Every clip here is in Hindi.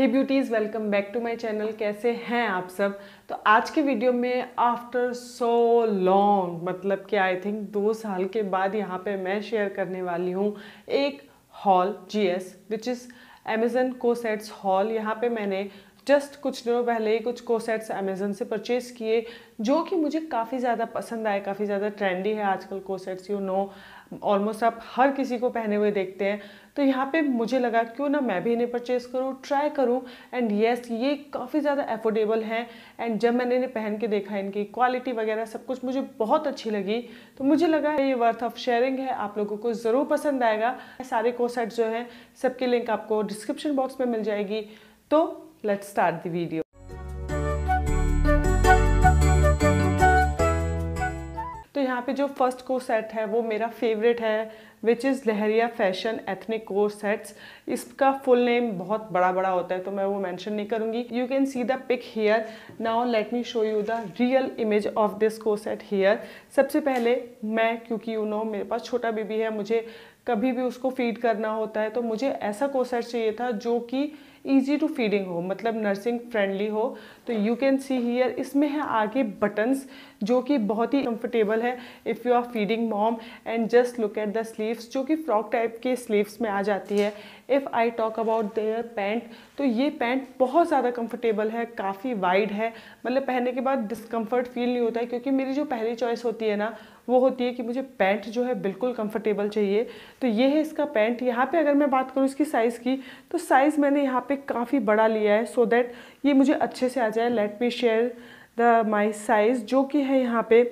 hey beauties welcome back to my channel कैसे हैं आप सब तो आज के वीडियो में आफ्टर सो लॉन्ग मतलब कि आई थिंक दो साल के बाद यहाँ पे मैं शेयर करने वाली हूँ एक हॉल जीएस which is Amazon cosets haul यहाँ पे मैंने जस्ट कुछ दिनों पहले ही कुछ कोसेट्स अमेज़न से परचेज़ किए जो कि मुझे काफ़ी ज़्यादा पसंद आए काफ़ी ज़्यादा ट्रेंडी है आजकल कोसेट्स यू नो ऑलमोस्ट आप हर किसी को पहने हुए देखते हैं तो यहाँ पे मुझे लगा क्यों ना मैं भी इन्हें परचेस करूँ ट्राई करूँ एंड येस ये काफ़ी ज़्यादा एफोर्डेबल हैं एंड जब मैंने इन्हें पहन के देखा इनकी क्वालिटी वगैरह सब कुछ मुझे बहुत अच्छी लगी तो मुझे लगा ये वर्थ ऑफ शेयरिंग है आप लोगों को ज़रूर पसंद आएगा सारे कोसेट जो हैं सबके लिंक आपको डिस्क्रिप्शन बॉक्स में मिल जाएगी तो लेट्स स्टार्ट द वीडियो यहाँ पे जो फर्स्ट को सेट है वो मेरा फेवरेट है which is Lahariya fashion ethnic cord sets इसका फुल नेम बहुत बड़ा बड़ा होता है तो मैं वो मैंशन नहीं करूँगी you can see the pic here now let me show you the real image of this co set here सबसे पहले मैं क्योंकि यू you नो know, मेरे पास छोटा बेबी है मुझे कभी भी उसको फीड करना होता है तो मुझे ऐसा कोसेट चाहिए था जो कि ईजी टू फीडिंग हो मतलब नर्सिंग फ्रेंडली हो तो यू कैन सी हीयर इसमें है आगे बटन्स जो कि बहुत ही कम्फर्टेबल है if you are feeding mom and just look at the sleeve sleeves जो कि फ्रॉक टाइप के स्लीव्स में आ जाती है if I talk about their pant तो ये पैंट बहुत ज़्यादा कंफर्टेबल है काफ़ी वाइड है मतलब पहनने के बाद डिस्कम्फर्ट फील नहीं होता है क्योंकि मेरी जो पहली चॉइस होती है ना वो होती है कि मुझे पैंट जो है बिल्कुल कंफर्टेबल चाहिए तो ये है इसका पैंट यहाँ पे अगर मैं बात करूँ इसकी साइज़ की तो साइज़ मैंने यहाँ पे काफ़ी बड़ा लिया है सो so दैट ये मुझे अच्छे से आ जाए let me share the my size जो कि है यहाँ पे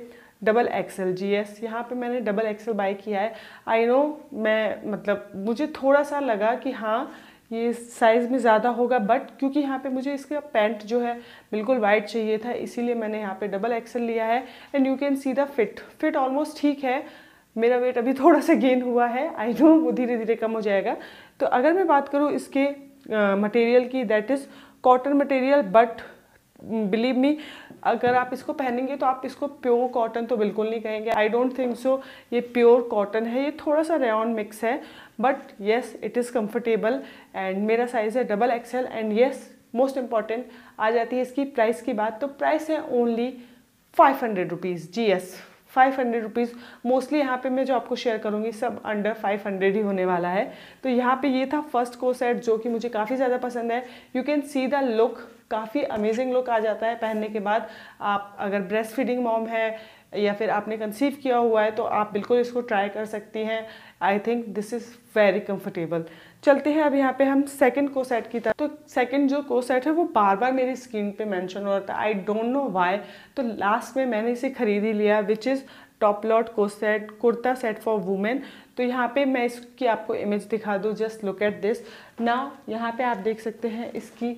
डबल एक्सेल जी एस यहाँ पर मैंने डबल एक्सेल बाई किया है आई नो मैं मतलब मुझे थोड़ा सा लगा कि हाँ ये साइज़ में ज़्यादा होगा बट क्योंकि यहाँ पे मुझे इसका पैंट जो है बिल्कुल वाइट चाहिए था इसीलिए मैंने यहाँ पे डबल एक्सेल लिया है and you can see the fit fit almost ठीक है मेरा वेट अभी थोड़ा सा गेन हुआ है आई नो वो धीरे धीरे कम हो जाएगा तो अगर मैं बात करूँ इसके मटेरियल uh, की that is cotton material but believe me अगर आप इसको पहनेंगे तो आप इसको प्योर कॉटन तो बिल्कुल नहीं कहेंगे आई डोंट थिंक सो ये प्योर कॉटन है ये थोड़ा सा रेन मिक्स है but yes it is comfortable and मेरा साइज़ है double XL and yes most important आ जाती है इसकी प्राइस की बात तो प्राइस है ओनली फाइव हंड्रेड रुपीज़ जी yes five hundred rupees mostly यहाँ पे मैं जो आपको शेयर करूँगी सब अंडर फाइव हंड्रेड ही होने वाला है तो यहाँ पे ये था फर्स्ट को सेट जो कि मुझे काफ़ी ज़्यादा पसंद है you can see the look काफ़ी अमेजिंग लुक आ जाता है पहनने के बाद आप अगर ब्रेस्ट फीडिंग मॉम है या फिर आपने कंसीव किया हुआ है तो आप बिल्कुल इसको ट्राई कर सकती हैं I think this is very comfortable चलते हैं अब यहाँ पे हम सेकंड सेट की तरफ तो सेकंड जो को सेट है वो बार बार मेरी स्क्रीन पे मेंशन हो रहा था आई डोंट नो वाई तो लास्ट में मैंने इसे खरीद ही लिया which is top lot co set kurta set for women तो यहाँ पे मैं इसकी आपको इमेज दिखा दूँ जस्ट लुक एट दिस ना यहाँ पे आप देख सकते हैं इसकी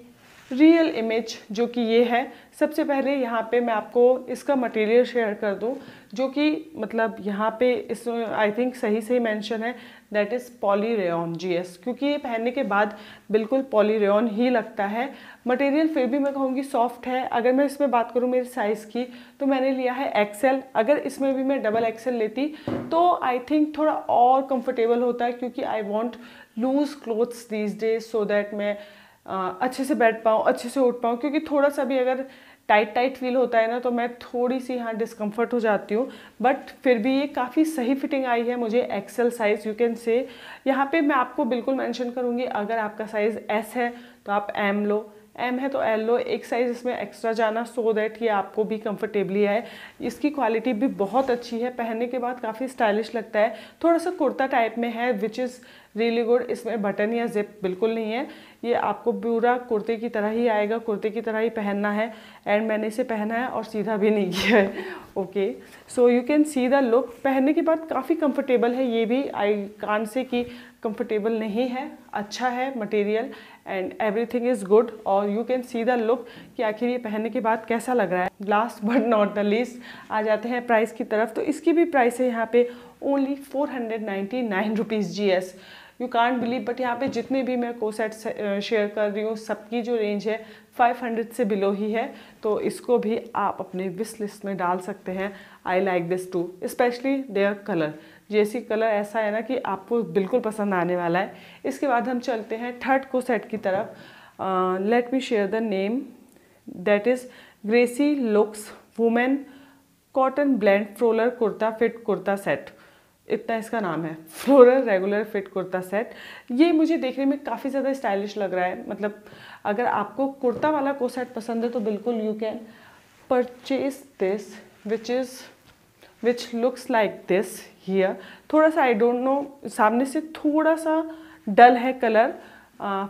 रियल इमेज जो कि ये है सबसे पहले यहाँ पे मैं आपको इसका मटेरियल शेयर कर दूँ जो कि मतलब यहाँ पे इस आई थिंक सही सही मेंशन है दैट इज़ पॉली रेन जी एस क्योंकि ये पहनने के बाद बिल्कुल पॉली रेन ही लगता है मटेरियल फिर भी मैं कहूँगी सॉफ्ट है अगर मैं इसमें बात करूँ मेरे साइज़ की तो मैंने लिया है एक्सेल अगर इसमें भी मैं डबल एक्सेल लेती तो आई थिंक थोड़ा और कम्फर्टेबल होता है क्योंकि I want loose clothes these days so that मैं अच्छे से बैठ पाऊँ अच्छे से उठ पाऊँ क्योंकि थोड़ा सा भी अगर टाइट टाइट फील होता है ना तो मैं थोड़ी सी हाँ डिस्कम्फर्ट हो जाती हूँ बट फिर भी ये काफ़ी सही फिटिंग आई है मुझे Excel size you can say यहाँ पे मैं आपको बिल्कुल मेंशन करूँगी अगर आपका साइज़ एस है तो आप एम लो एम है तो एल लो एक साइज़ इसमें एक्स्ट्रा जाना सो दैट ये आपको भी कम्फर्टेबली आए इसकी क्वालिटी भी बहुत अच्छी है पहनने के बाद काफ़ी स्टाइलिश लगता है थोड़ा सा कुर्ता टाइप में है विच इज़ रियली गुड इसमें बटन या जिप बिल्कुल नहीं है ये आपको पूरा कुर्ते की तरह ही आएगा कुर्ते की तरह ही पहनना है एंड मैंने इसे पहना है और सीधा भी नहीं किया है okay so you can see the look पहनने के बाद काफ़ी कंफर्टेबल है ये भी आई कान से कि कंफर्टेबल नहीं है अच्छा है material and everything is good और you can see the look कि आखिर ये पहनने के बाद कैसा लग रहा है last but not the least आ जाते हैं प्राइस की तरफ तो इसकी भी प्राइस है यहाँ पे only four hundred ninety nine rupees जी yes you can't believe but यहाँ पे जितने भी मैं कोसेट शेयर uh, कर रही हूँ सबकी जो रेंज है 500 से बिलो ही है तो इसको भी आप अपने विश लिस्ट में डाल सकते हैं I like this too specially their colour जैसी कलर ऐसा है ना कि आपको बिल्कुल पसंद आने वाला है इसके बाद हम चलते हैं थर्ड को सेट की तरफ let me share the name that is Gracy looks women cotton blend floral kurta fit kurta set इतना इसका नाम है floral regular fit kurta set ये मुझे देखने में काफ़ी ज़्यादा स्टाइलिश लग रहा है मतलब अगर आपको कुर्ता वाला को सेट पसंद है तो बिल्कुल you can purchase this which is which looks like this here थोड़ा सा आई डोंट नो सामने से थोड़ा सा डल है कलर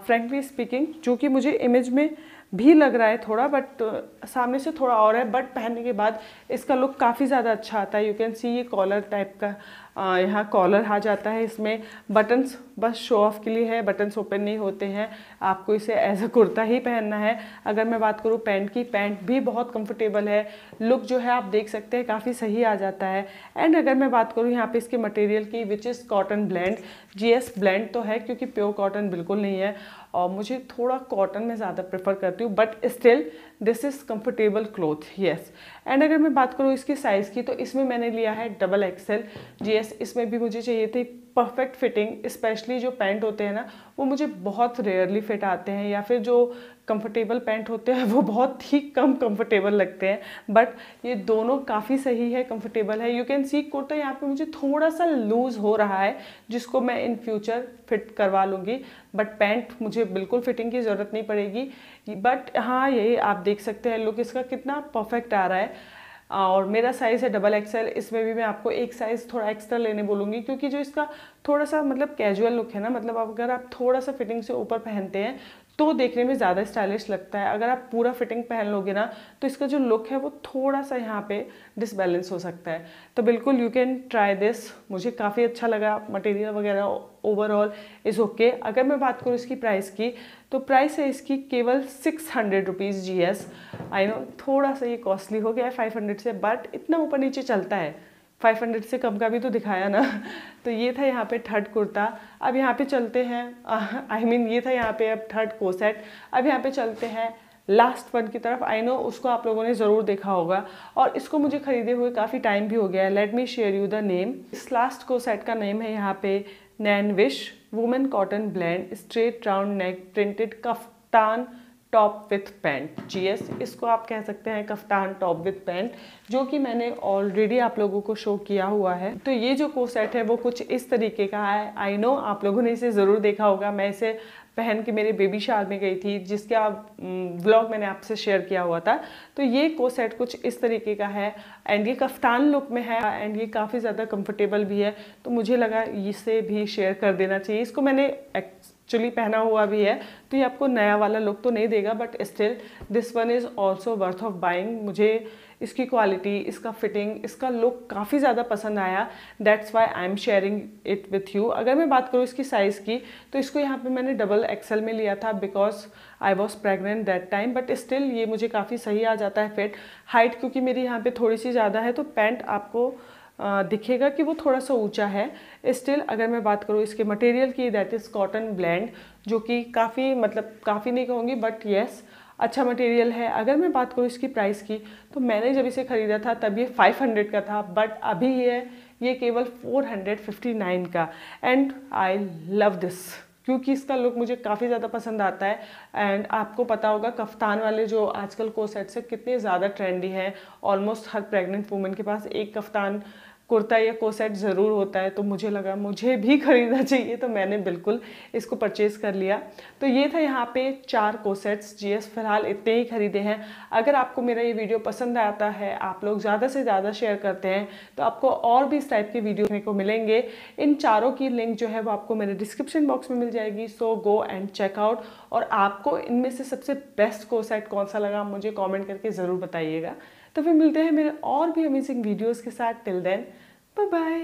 फ्रेंकली स्पीकिंग जो कि मुझे इमेज में भी लग रहा है थोड़ा बट सामने से थोड़ा और है बट पहनने के बाद इसका लुक काफ़ी ज़्यादा अच्छा आता है यू कैन सी ये कॉलर टाइप का यहाँ कॉलर आ जाता है इसमें बटन्स बस शो ऑफ के लिए है बटन्स ओपन नहीं होते हैं आपको इसे एज अ कुर्ता ही पहनना है अगर मैं बात करूँ पैंट की पैंट भी बहुत कंफर्टेबल है लुक जो है आप देख सकते हैं काफ़ी सही आ जाता है एंड अगर मैं बात करूँ यहाँ पे इसके मटेरियल की विच इज़ कॉटन ब्लेंड जी ब्लेंड तो है क्योंकि प्योर कॉटन बिल्कुल नहीं है और मुझे थोड़ा कॉटन में ज़्यादा प्रेफर करती हूँ but still this is comfortable cloth yes and अगर मैं बात करूँ इसकी साइज़ की तो इसमें मैंने लिया है डबल एक्सेल जी एस इसमें भी मुझे चाहिए थी परफेक्ट फिटिंग स्पेशली जो पैंट होते हैं ना वो मुझे बहुत रेयरली फिट आते हैं या फिर जो कंफर्टेबल पैंट होते हैं वो बहुत ही कम कंफर्टेबल लगते हैं बट ये दोनों काफ़ी सही है कंफर्टेबल है यू कैन सी कुर्ता यहाँ पे मुझे थोड़ा सा लूज़ हो रहा है जिसको मैं इन फ्यूचर फिट करवा लूँगी बट पैंट मुझे बिल्कुल फिटिंग की ज़रूरत नहीं पड़ेगी बट हाँ यही आप देख सकते हैं लुक इसका कितना परफेक्ट आ रहा है और मेरा साइज़ है डबल एक्सेल इसमें भी मैं आपको एक साइज़ थोड़ा एक्स्ट्रा लेने बोलूँगी क्योंकि जो इसका थोड़ा सा मतलब कैजुअल लुक है ना मतलब अगर आप थोड़ा सा फिटिंग से ऊपर पहनते हैं तो देखने में ज़्यादा स्टाइलिश लगता है अगर आप पूरा फिटिंग पहन लोगे ना तो इसका जो लुक है वो थोड़ा सा यहाँ पे डिसबैलेंस हो सकता है तो बिल्कुल यू कैन ट्राई दिस मुझे काफ़ी अच्छा लगा मटेरियल वगैरह ओवरऑल इज़ ओके अगर मैं बात करूँ इसकी प्राइस की तो प्राइस है इसकी केवल सिक्स हंड्रेड रुपीज़ जी एस आई नो थोड़ा सा ये कॉस्टली हो गया है फाइव हंड्रेड से बट इतना ऊपर नीचे चलता है 500 से कम का भी तो दिखाया ना तो ये था यहाँ पे थर्ड कुर्ता अब यहाँ पे चलते हैं आई I मीन mean, ये था यहाँ पे अब थर्ड कोसेट अब यहाँ पे चलते हैं लास्ट वन की तरफ आई नो उसको आप लोगों ने ज़रूर देखा होगा और इसको मुझे ख़रीदे हुए काफ़ी टाइम भी हो गया है let me share you the name इस लास्ट कोसेट का नेम है यहाँ पे Nainvish women cotton blend straight round neck printed kaftan top with pants इसको आप कह सकते हैं कफ्तान टॉप विथ पैंट जो कि मैंने ऑलरेडी आप लोगों को शो किया हुआ है तो ये जो कोसेट है वो कुछ इस तरीके का है आई नो आप लोगों ने इसे ज़रूर देखा होगा मैं इसे पहन के मेरे बेबी शाल में गई थी जिसके आप ब्लॉग मैंने आपसे शेयर किया हुआ था तो ये कोसेट कुछ इस तरीके का है एंड ये कफ्तान लुक में है एंड ये काफ़ी ज़्यादा कम्फर्टेबल भी है तो मुझे लगा इसे भी शेयर कर देना चाहिए इसको मैंने एक्चुअली पहना हुआ भी है तो ये आपको नया वाला लुक तो नहीं देगा but still this one is also worth of buying मुझे इसकी क्वालिटी इसका फिटिंग इसका लुक काफ़ी ज़्यादा पसंद आया that's why I am sharing it with you अगर मैं बात करूँ इसकी साइज़ की तो इसको यहाँ पे मैंने डबल एक्सेल में लिया था because I was pregnant that time but still ये मुझे काफ़ी सही आ जाता है फिट हाइट क्योंकि मेरी यहाँ पर थोड़ी सी ज़्यादा है तो पैंट आपको दिखेगा कि वो थोड़ा सा ऊंचा है स्टिल अगर मैं बात करूँ इसके मटेरियल की दैट इज़ कॉटन ब्लैंड जो कि काफ़ी मतलब काफ़ी नहीं कहूँगी बट येस अच्छा मटेरियल है अगर मैं बात करूँ इसकी प्राइस की तो मैंने जब इसे ख़रीदा था तब ये 500 का था बट अभी ये ये केवल 459 का एंड आई लव दिस क्योंकि इसका लुक मुझे काफ़ी ज़्यादा पसंद आता है एंड आपको पता होगा कफ्तान वाले जो आजकल को सेट्स कितने ज़्यादा ट्रेंडी हैं ऑलमोस्ट हर प्रेग्नेंट वूमेन के पास एक कफ्तान कुर्ता या कोसेट ज़रूर होता है तो मुझे लगा मुझे भी ख़रीदना चाहिए तो मैंने बिल्कुल इसको परचेज़ कर लिया तो ये था यहाँ पे चार कोसेट्स जीएस फ़िलहाल इतने ही ख़रीदे हैं अगर आपको मेरा ये वीडियो पसंद आता है आप लोग ज़्यादा से ज़्यादा शेयर करते हैं तो आपको और भी इस टाइप के वीडियो देखने को मिलेंगे इन चारों की लिंक जो है वो आपको मेरे डिस्क्रिप्शन बॉक्स में मिल जाएगी सो गो एंड चेकआउट और आपको इनमें से सबसे बेस्ट कोसेट कौन सा लगा मुझे कॉमेंट करके ज़रूर बताइएगा तो फिर मिलते हैं मेरे और भी अमेजिंग वीडियोज़ के साथ टिल देन बाय बाय